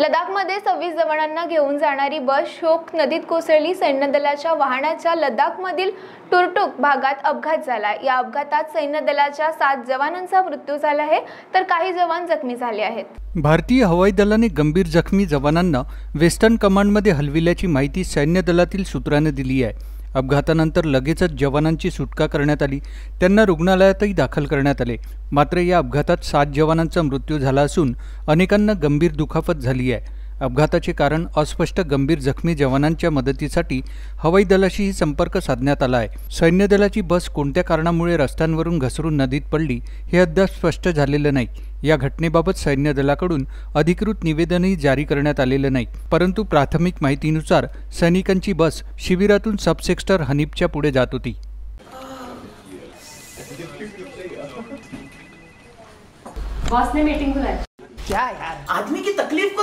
लडाखमध्ये सव्वीस जवानांना घेऊन जाणारी बस शोक नदीत कोसळली सैन्यदलाच्या वाहनाच्या लडाखमधील टुरटुक भागात अपघात झाला या अपघातात सैन्य दलाच्या सात जवानांचा मृत्यू झाला आहे तर काही जवान जखमी झाले आहेत भारतीय हवाई दलाने गंभीर जखमी जवानांना वेस्टर्न कमांडमध्ये हलविल्याची माहिती सैन्य दलातील सूत्रांनी दिली आहे अपघातानंतर लगेचच जवानांची सुटका करण्यात आली त्यांना रुग्णालयातही दाखल करण्यात आले मात्र या अपघातात सात जवानांचा मृत्यू झाला असून अनेकांना गंभीर दुखापत झाली आहे अपघाताचे कारण अस्पष्ट गंभीर जखमी जवानांच्या मदतीसाठी हवाई दलाशीही संपर्क साधण्यात आला आहे सैन्य दलाची बस कोणत्या कारणामुळे रस्त्यांवरून घसरून नदीत पडली हे अद्याप स्पष्ट झालेलं नाही या घटनेबाबत सैन्य दलाकडून अधिकृत निवेदनही जारी करण्यात आलेलं नाही परंतु प्राथमिक माहितीनुसार सैनिकांची बस शिबिरातून सबसेक्स्टर हनीफच्या पुढे जात होती बॉस ने मीटिंग बुलाई क्या यार आदमी की तकलीफ को